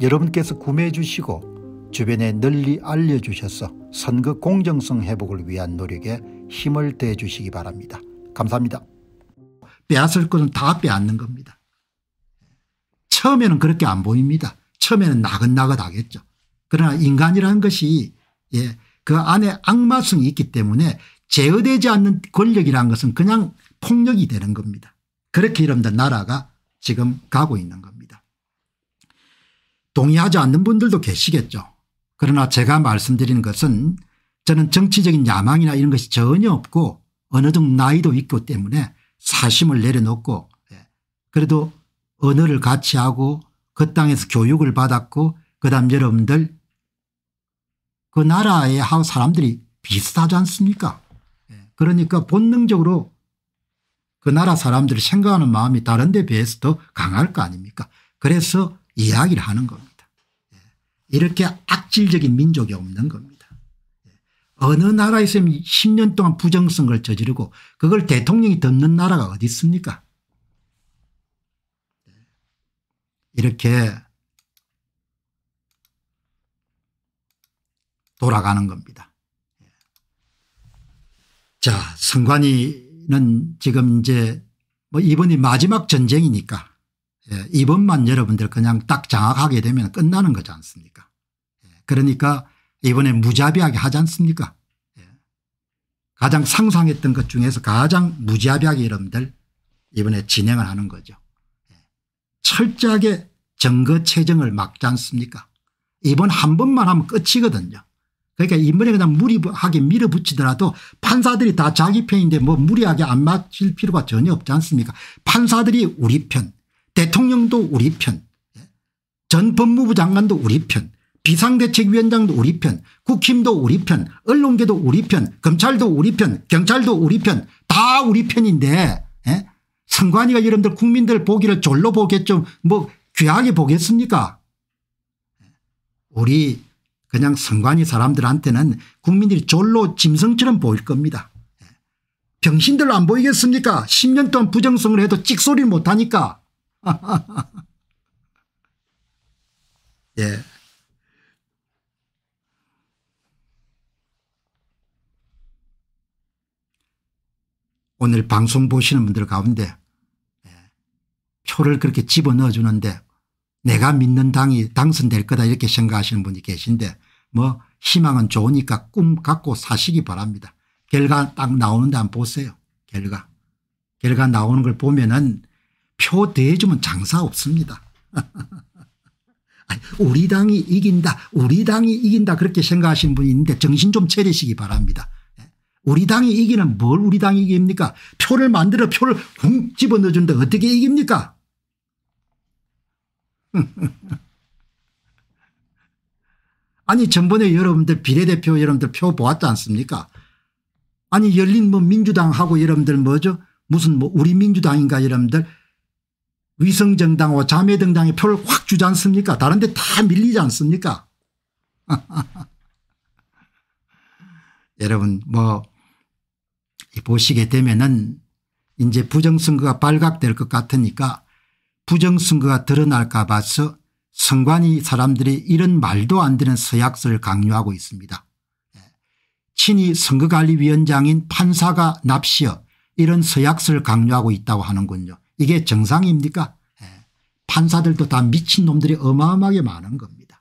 여러분께서 구매해 주시고 주변에 널리 알려주셔서 선거 공정성 회복을 위한 노력에 힘을 대해 주시기 바랍니다. 감사합니다. 빼앗을 것은 다 빼앗는 겁니다. 처음에는 그렇게 안 보입니다. 처음에는 나긋나긋 하겠죠. 그러나 인간이라는 것이 예, 그 안에 악마성이 있기 때문에 제어되지 않는 권력이라는 것은 그냥 폭력이 되는 겁니다. 그렇게 이름된 나라가 지금 가고 있는 겁니다. 동의하지 않는 분들도 계시겠죠. 그러나 제가 말씀드리는 것은 저는 정치적인 야망이나 이런 것이 전혀 없고 어느 정도 나이도 있고 때문에 사심을 내려놓고 예, 그래도 언어를 같이 하고 그 땅에서 교육을 받았고 그 다음 여러분들 그나라에한 사람들이 비슷하지 않습니까 예, 그러니까 본능적으로 그 나라 사람들이 생각하는 마음이 다른 데 비해서 더 강할 거 아닙니까 그래서 이야기를 하는 겁니다. 이렇게 악질적인 민족이 없는 겁니다. 어느 나라에서 10년 동안 부정선거를 저지르고 그걸 대통령이 덮는 나라가 어디 있습니까 이렇게 돌아가는 겁니다. 자, 선관위는 지금 이제 뭐 이번이 마지막 전쟁이니까 예, 이번만 여러분들 그냥 딱 장악하게 되면 끝나는 거지 않습니까 예, 그러니까 이번에 무자비하게 하지 않습니까 예, 가장 상상했던 것 중에서 가장 무자비하게 여러분들 이번에 진행을 하는 거죠 예, 철저하게 정거 체정을 막지 않습니까 이번 한 번만 하면 끝이거든요 그러니까 인물에 그냥 무리하게 밀어붙이더라도 판사들이 다 자기 편인데 뭐 무리하게 안 맞힐 필요가 전혀 없지 않습니까 판사들이 우리 편 대통령도 우리 편, 예? 전 법무부 장관도 우리 편, 비상대책위원장도 우리 편, 국힘도 우리 편, 언론계도 우리 편, 검찰도 우리 편, 경찰도 우리 편, 다 우리 편인데 예? 선관위가 여러분들 국민들 보기를 졸로 보겠죠. 뭐 귀하게 보겠습니까? 우리 그냥 선관위 사람들한테는 국민들이 졸로 짐승처럼 보일 겁니다. 예? 병신들안 보이겠습니까? 10년 동안 부정성을 해도 찍소리를 못하니까. 예. 오늘 방송 보시는 분들 가운데 예, 표를 그렇게 집어넣어 주는데 내가 믿는 당이 당선될 거다 이렇게 생각하시는 분이 계신데 뭐 희망은 좋으니까 꿈 갖고 사시기 바랍니다. 결과 딱 나오는데 한번 보세요. 결과. 결과 나오는 걸 보면은 표 대주면 장사 없습니다. 우리 당이 이긴다 우리 당이 이긴다 그렇게 생각하시는 분이 있는데 정신 좀 차리시기 바랍니다. 예? 우리 당이 이기는 뭘 우리 당이 이깁니까 표를 만들어 표를 공 집어넣어준데 어떻게 이깁니까 아니 전번에 여러분들 비례대표 여러분들 표 보았지 않습니까 아니 열린 뭐 민주당하고 여러분들 뭐죠 무슨 뭐 우리 민주당인가 여러분들 위성정당과 자매정당의 표를 확 주지 않습니까 다른 데 다 밀리지 않습니까 여러분 뭐 보시게 되면은 이제 부정선거가 발각될 것 같으니까 부정선거가 드러날까 봐서 선관위 사람들이 이런 말도 안 되는 서약서를 강요하고 있습니다. 예. 친히 선거관리위원장인 판사가 납시어 이런 서약서를 강요하고 있다고 하는군요. 이게 정상입니까? 예. 판사들도 다 미친놈들이 어마어마하게 많은 겁니다.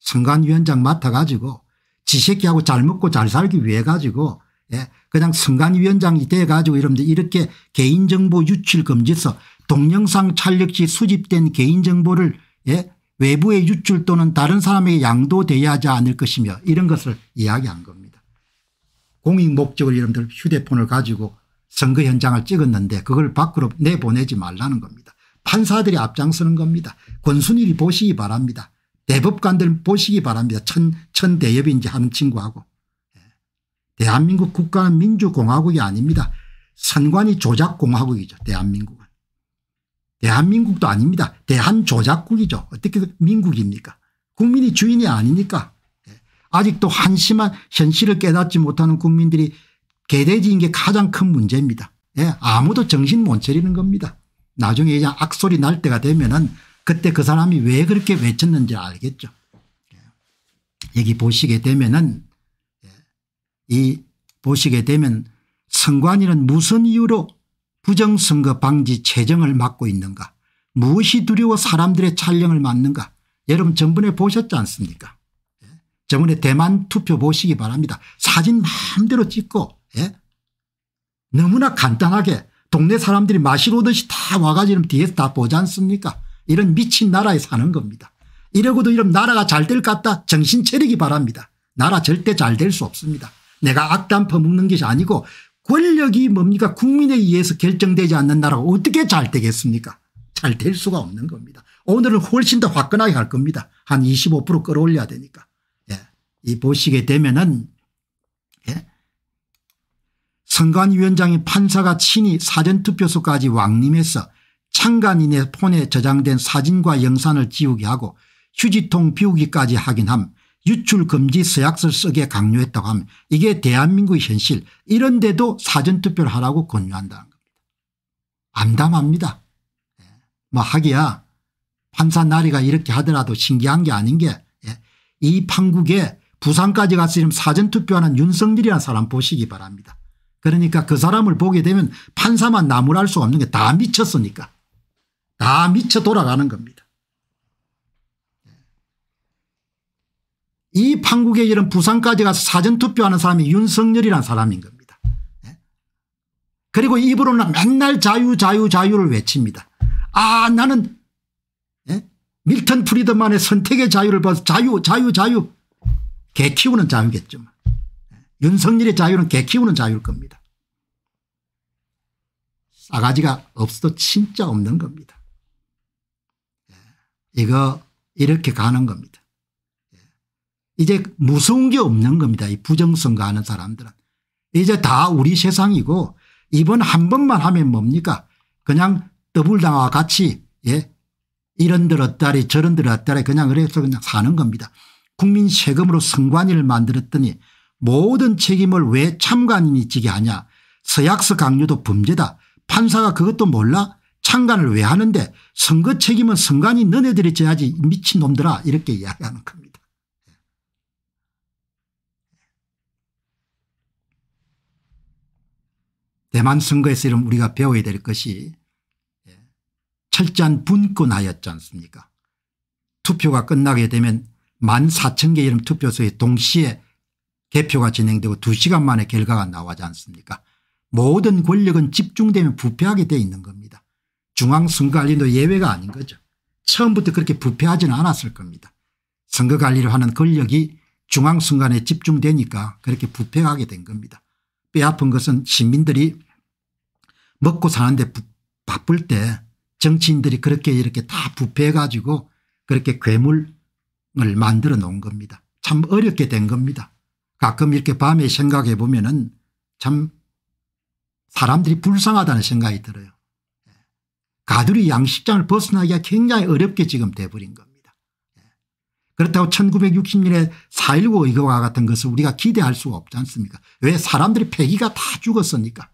선관위원장 맡아가지고 지새끼하고 잘 먹고 잘 살기 위해 가지고 예. 그냥 선관위원장이 돼가지고 이러면 이렇게 개인정보 유출 금지서 동영상 촬영시 수집된 개인정보를 예. 외부의 유출 또는 다른 사람에게 양도돼야 하지 않을 것이며 이런 것을 이야기한 겁니다. 공익 목적으 여러분들 휴대폰을 가지고 선거 현장을 찍었는데 그걸 밖으로 내보내지 말라는 겁니다. 판사들이 앞장서는 겁니다. 권순일이 보시기 바랍니다. 대법관들 보시기 바랍니다. 천, 천대엽인지 하는 친구하고. 예. 대한민국 국가는 민주공화국이 아닙니다. 선관위 조작공화국이죠. 대한민국은. 대한민국도 아닙니다. 대한조작국이죠. 어떻게 민국입니까 국민이 주인이 아니니까 예. 아직도 한심한 현실을 깨닫지 못하는 국민들이 개돼지인 게 가장 큰 문제입니다. 예, 아무도 정신 못 차리는 겁니다. 나중에 이제 악소리 날 때가 되면은 그때 그 사람이 왜 그렇게 외쳤는지 알겠죠. 예. 여기 보시게 되면은 예. 이 보시게 되면 선관위는 무슨 이유로 부정선거 방지 재정을 막고 있는가 무엇이 두려워 사람들의 촬영을 맞는가 여러분 전번에 보셨지 않습니까 예, 저번에 대만 투표 보시기 바랍니다. 사진 마음대로 찍고 예? 너무나 간단하게 동네 사람들이 마시러 오듯이 다 와가지고 뒤에서 다 보지 않습니까 이런 미친 나라에 사는 겁니다. 이러고도 이런 나라가 잘 될 것 같다 정신 차리기 바랍니다. 나라 절대 잘 될 수 없습니다. 내가 악담 퍼먹는 것이 아니고 권력이 뭡니까 국민에 의해서 결정되지 않는 나라가 어떻게 잘 되겠습니까 잘 될 수가 없는 겁니다. 오늘은 훨씬 더 화끈하게 할 겁니다. 한 25% 끌어올려야 되니까. 예. 이 보시게 되면은 선관위원장이 판사가 친히 사전투표소까지 왕림해서 창간인의 폰에 저장된 사진과 영상을 지우게 하고 휴지통 비우기까지 하긴 함 유출금지 서약서 쓰게 강요했다고 함 이게 대한민국의 현실 이런데도 사전투표를 하라고 권유한다는 겁니다. 암담합니다. 예. 뭐 하기야 판사 나리가 이렇게 하더라도 신기한 게 아닌 게이 예. 판국에 부산까지 갔으면 사전투표하는 윤석열이라는 사람 보시기 바랍니다. 그러니까 그 사람을 보게 되면 판사만 나무랄 수 없는 게 다 미쳤으니까. 다 미쳐 돌아가는 겁니다. 이 판국에 이런 부산까지 가서 사전투표하는 사람이 윤석열이란 사람인 겁니다. 예? 그리고 입으로는 맨날 자유 자유 자유를 외칩니다. 아 나는 예? 밀턴 프리드만의 선택의 자유를 봐서 자유 자유 자유 개 키우는 자유겠죠. 윤석열의 자유는 개 키우는 자유일 겁니다. 싸가지가 없어도 진짜 없는 겁니다. 예. 이거 이렇게 가는 겁니다. 예. 이제 무서운 게 없는 겁니다. 이 부정선거 하는 사람들은. 이제 다 우리 세상이고 이번 한 번만 하면 뭡니까 그냥 더블당와 같이 예 이런 들었다리 저런 들었다리 그냥 그래서 그냥 사는 겁니다. 국민 세금으로 선관위를 만들었더니 모든 책임을 왜 참관인이 지게 하냐 서약서 강요도 범죄다 판사가 그것도 몰라 참관을 왜 하는데 선거 책임은 선관이 너네들이 져야지 미친놈들아 이렇게 이야기하는 겁니다. 대만 선거에서 이런 우리가 배워야 될 것이 예, 철저한 분권하였지 않습니까 투표가 끝나게 되면 만 사천 개 이름 투표소에 동시에 개표가 진행되고 2시간 만에 결과가 나오지 않습니까 모든 권력은 집중되면 부패하게 돼 있는 겁니다. 중앙선거관리도 예외가 아닌 거죠. 처음부터 그렇게 부패하지는 않았을 겁니다. 선거관리를 하는 권력이 중앙선관에 집중되니까 그렇게 부패하게 된 겁니다. 뼈아픈 것은 시민들이 먹고 사는데 부, 바쁠 때 정치인들이 그렇게 이렇게 다 부패해가지고 그렇게 괴물을 만들어 놓은 겁니다. 참 어렵게 된 겁니다. 가끔 이렇게 밤에 생각해 보면참 사람들이 불쌍하다는 생각이 들어요. 가두리 양식장을 벗어나기가 굉장히 어렵게 지금 돼버린 겁니다. 그렇다고 1960년에 4.19 이거와 같은 것을 우리가 기대할 수가 없지 않습니까 왜 사람들이 폐기가 다 죽었으니까.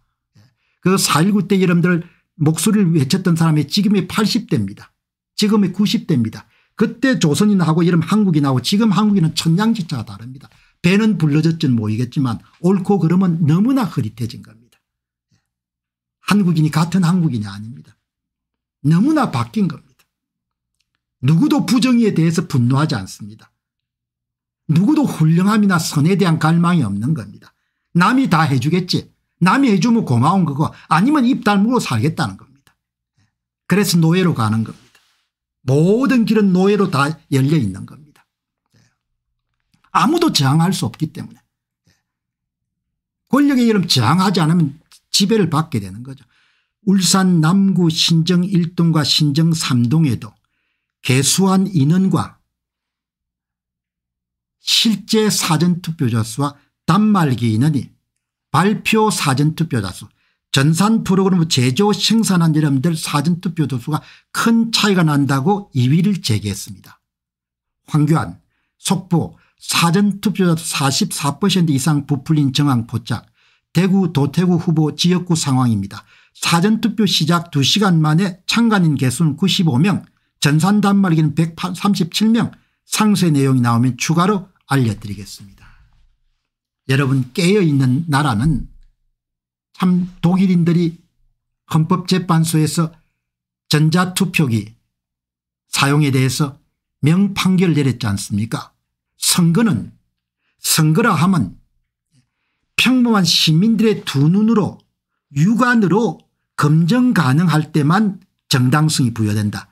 그 4.19 때 여러분들 목소리를 외쳤던 사람이 지금의 80대입니다. 지금의 90대입니다. 그때 조선인하고 이런 한국인하고 지금 한국인은 천양지차가 다릅니다. 배는 불러졌진 모이겠지만 옳고 그름은 너무나 흐릿해진 겁니다. 한국인이 같은 한국인이 아닙니다. 너무나 바뀐 겁니다. 누구도 부정의에 대해서 분노하지 않습니다. 누구도 훌륭함이나 선에 대한 갈망이 없는 겁니다. 남이 다 해주겠지. 남이 해주면 고마운 거고 아니면 입달물로 살겠다는 겁니다. 그래서 노예로 가는 겁니다. 모든 길은 노예로 다 열려 있는 겁니다. 아무도 저항할 수 없기 때문에 권력의 이름 저항하지 않으면 지배를 받게 되는 거죠. 울산 남구 신정 1동과 신정 3동에도 개수한 인원과 실제 사전투표자 수와 단말기 인원이 발표 사전투표자 수 전산 프로그램 제조 생산한 이름들 사전투표자 수가 큰 차이가 난다고 2위를 제기했습니다. 황교안, 속보 사전투표자 44% 이상 부풀린 정황 포착 대구 도태구 후보 지역구 상황입니다. 사전투표 시작 2시간 만에 참관인 개수는 95명 전산 단말기는 137명 상세 내용이 나오면 추가로 알려드리겠습니다. 여러분 깨어있는 나라는 참 독일인들이 헌법재판소에서 전자투표기 사용에 대해서 명판결 내렸지 않습니까 선거는 선거라 함은 평범한 시민들의 두 눈으로 육안으로 검증 가능할 때만 정당성이 부여된다.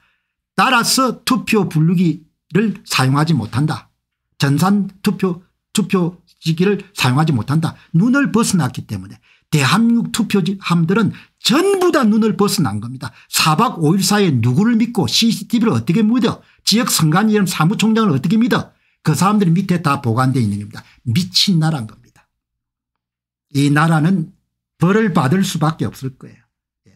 따라서 투표 분류기를 사용하지 못한다. 전산 투표 투표시기를 사용하지 못한다. 눈을 벗어났기 때문에 대한민국 투표함들은 전부 다 눈을 벗어난 겁니다. 4박 5일 사이에 누구를 믿고 cctv를 어떻게 믿어 지역 선관위원 사무총장을 어떻게 믿어 그 사람들이 밑에 다 보관되어 있는 겁니다. 미친 나라인 겁니다. 이 나라는 벌을 받을 수밖에 없을 거예요. 예.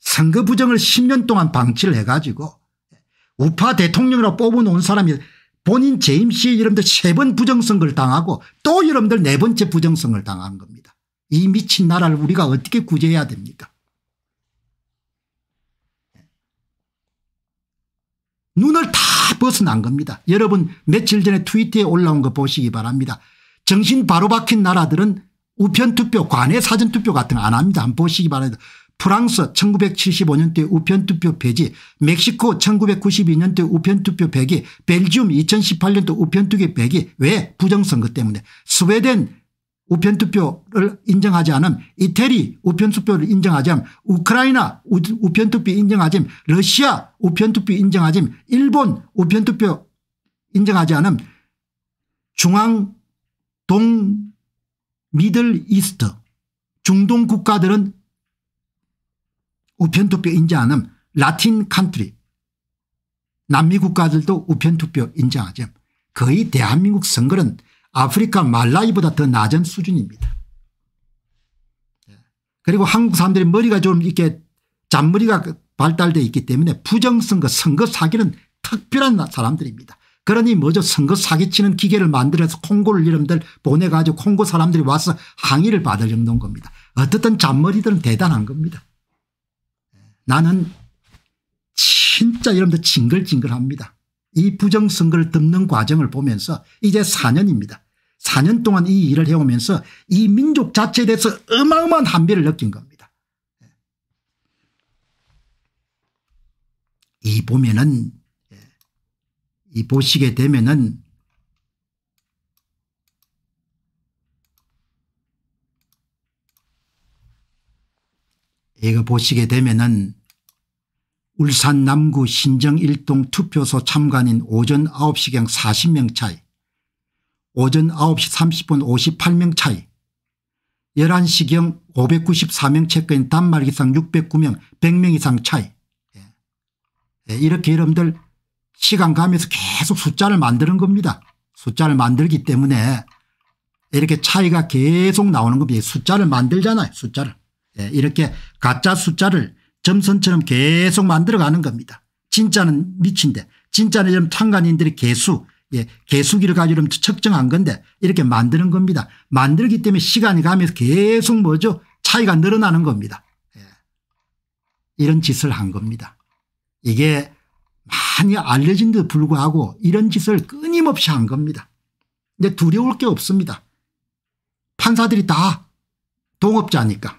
선거 부정을 10년 동안 방치를 해가지고 예. 우파 대통령으로 뽑아놓은 사람이 본인 재임 시에 여러분들 세 번 부정선거를 당하고 또 여러분들 네 번째 부정선거를 당한 겁니다. 이 미친 나라를 우리가 어떻게 구제해야 됩니까 눈을 다 벗어난 겁니다. 여러분 며칠 전에 트위터에 올라온 거 보시기 바랍니다. 정신 바로 박힌 나라들은 우편투표 관외 사전투표 같은 거 안 합니다. 한번 보시기 바랍니다. 프랑스 1 9 7 5년대 우편투표 폐지 멕시코 1 9 9 2년대 우편투표 폐기 벨지움 2018년도 우편투표 폐기 왜 부정선거 때문에 스웨덴 우편투표를 인정하지 않음 이태리 우편투표를 인정하지 않음 우크라이나 우편투표 인정하지 않음 러시아 우편투표 인정하지 않음 일본 우편투표 인정하지 않음 중앙 동 미들 이스트 중동 국가들은 우편투표 인정하지 않음 라틴 칸트리 남미 국가들도 우편투표 인정하지 않음 거의 대한민국 선거는 아프리카 말라이보다 더 낮은 수준입니다. 예. 그리고 한국 사람들이 머리가 좀 이렇게 잔머리가 그 발달되어 있기 때문에 부정선거 선거 사기는 특별한 사람들입니다. 그러니 뭐죠 선거 사기치는 기계를 만들어서 콩고를 이름들 보내가지고 콩고 사람들이 와서 항의를 받을 정도인 겁니다. 어떻든 잔머리들은 대단한 겁니다. 예. 나는 진짜 여러분들 징글징글합니다. 이 부정선거를 듣는 과정을 보면서 이제 4년입니다. 4년 동안 이 일을 해오면서 이 민족 자체에 대해서 어마어마한 한비를 느낀 겁니다. 예. 이 보면은 예. 이 보시게 되면은 이거 보시게 되면은 울산 남구 신정 1동 투표소 참관인 오전 9시경 40명 차이 오전 9시 30분 58명 차이 11시경 594명 체크인 단말 기상 609명 100명 이상 차이 예. 예, 이렇게 여러분들 시간 가면서 계속 숫자를 만드는 겁니다. 숫자를 만들기 때문에 이렇게 차이가 계속 나오는 겁니다. 숫자를 만들잖아요. 숫자를. 예, 이렇게 가짜 숫자를 점선처럼 계속 만들어가는 겁니다. 진짜는 미친데 진짜는 참관인들의 개수 예, 개수기를 가지고 측정한 건데 이렇게 만드는 겁니다. 만들기 때문에 시간이 가면서 계속 뭐죠 차이가 늘어나는 겁니다. 예. 이런 짓을 한 겁니다. 이게 많이 알려진 데 불구하고 이런 짓을 끊임없이 한 겁니다. 근데 두려울 게 없습니다. 판사들이 다 동업자니까.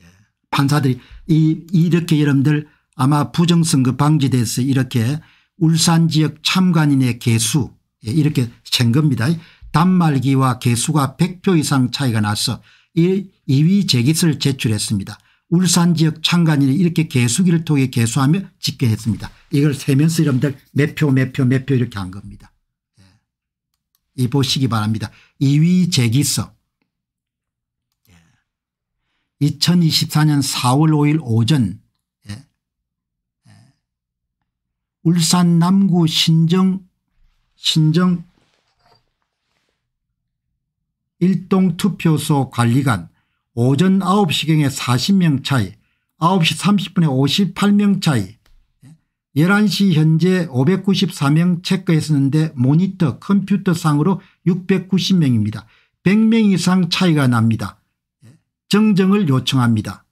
예. 판사들이 이, 이렇게 여러분들 아마 부정선거 방지돼서 이렇게 울산 지역 참관인의 개수 예, 이렇게 챈 겁니다. 단말기와 개수가 100표 이상 차이가 나서 2위 재깃을 제출했습니다. 울산 지역 참관인이 이렇게 개수기를 통해 개수하며 집계했습니다. 이걸 세면서 여러분들 몇 표 몇 표 몇 표 이렇게 한 겁니다. 예. 이 보시기 바랍니다. 2위 제기서 예. 2024년 4월 5일 오전 울산 남구 신정 신정 일동투표소 관리관 오전 9시경에 40명 차이 9시 30분에 58명 차이 11시 현재 594명 체크했었는데 모니터 컴퓨터상으로 690명입니다. 100명 이상 차이가 납니다. 정정을 요청합니다.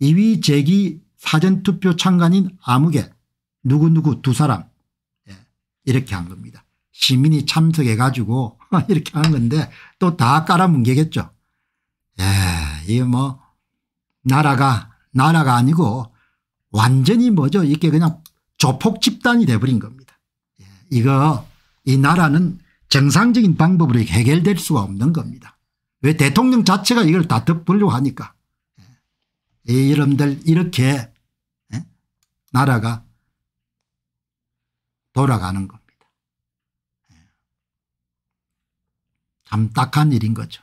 2위 제기 사전투표 참관인 아무개 누구누구 두 사람 예, 이렇게 한 겁니다. 시민이 참석해 가지고 이렇게 한 건데 또 다 깔아뭉개겠죠. 예, 이게 뭐 나라가 나라가 아니고 완전히 뭐죠 이게 그냥 조폭 집단이 돼버린 겁니다. 예, 이거 이 나라는 정상적인 방법으로 해결될 수가 없는 겁니다. 왜 대통령 자체가 이걸 다 덮으려고 하니까. 예. 여러분들 이렇게 예, 나라가 돌아가는 겁니다. 참 예. 딱한 일인 거죠.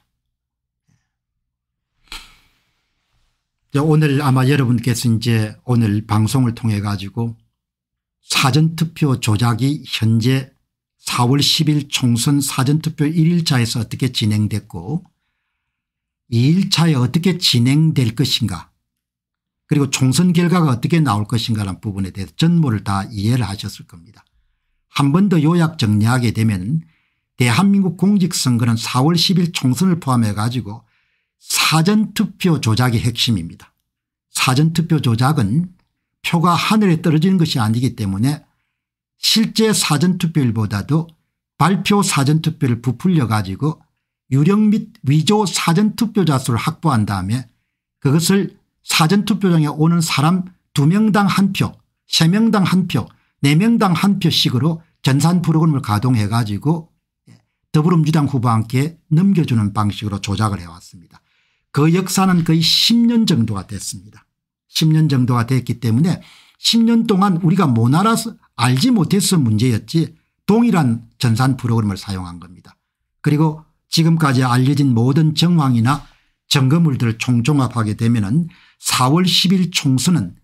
예. 오늘 아마 여러분께서 이제 오늘 방송을 통해 가지고 사전투표 조작이 현재 4월 10일 총선 사전투표 1일차에서 어떻게 진행됐고 2일차에 어떻게 진행될 것인가 그리고 총선 결과가 어떻게 나올 것인가라는 부분에 대해서 전모를 다 이해를 하셨을 겁니다. 한번더 요약 정리하게 되면 대한민국 공직선거는 4월 10일 총선을 포함해 가지고 사전투표 조작이 핵심입니다. 사전투표 조작은 표가 하늘에 떨어지는 것이 아니기 때문에 실제 사전투표일보다도 발표 사전투표를 부풀려 가지고 유령 및 위조 사전투표자 수를 확보한 다음에 그것을 사전투표장에 오는 사람 두명당한 표, 세명당한 표, 4명당 한 표씩으로 전산 프로그램을 가동해 가지고 예, 더불어민주당 후보한테 넘겨주는 방식으로 조작을 해왔습니다. 그 역사는 거의 10년 정도가 됐습니다. 10년 정도가 됐기 때문에 10년 동안 우리가 못 뭐 알아서 알지 못해서 문제였지 동일한 전산 프로그램을 사용한 겁니다. 그리고 지금까지 알려진 모든 정황이나 점검물들을 총종합하게 되면 은 4월 10일 총선은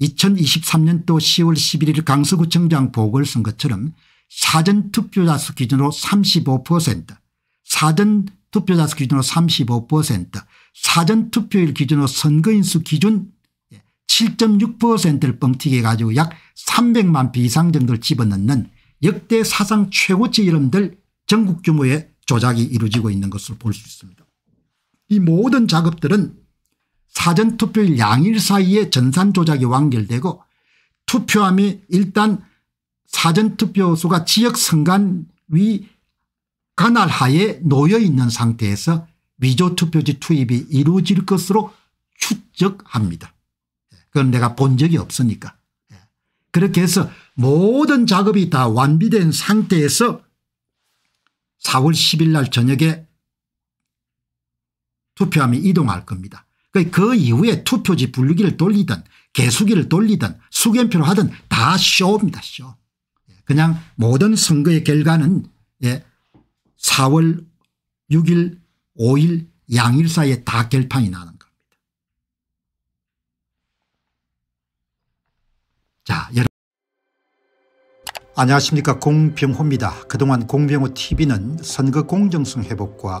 2023년도 10월 11일 강서구청장 보궐선것처럼 사전투표자 수 기준으로 35% 사전투표자 수 기준으로 35% 사전투표일 기준으로 선거인수 기준 7.6%를 예, 뻥튀기 해 가지고 약 300만 표 이상 정도를 집어넣는 역대 사상 최고치 이름들 전국 규모의 조작이 이루어지고 있는 것으로볼 수 있습니다. 이 모든 작업들은 사전투표일 양일 사이에 전산 조작이 완결되고 투표함이 일단 사전투표소가 지역 선관위 관할 하에 놓여 있는 상태에서 위조투표지 투입이 이루어질 것으로 추측합니다 예, 그건 내가 본 적이 없으니까. 예, 그렇게 해서 모든 작업이 다 완비된 상태에서 4월 10일 날 저녁에 투표함이 이동할 겁니다. 그, 그 이후에 투표지 분류기를 돌리든 개수기를 돌리든 수견표를 하든 다 쇼입니다. 쇼. 예, 그냥 모든 선거의 결과는 4월 예, 6일 5일 양일 사이에 다 결판이 나는 겁니다. 자, 여러분. 안녕하십니까 공병호입니다. 그동안 공병호 tv는 선거 공정성 회복과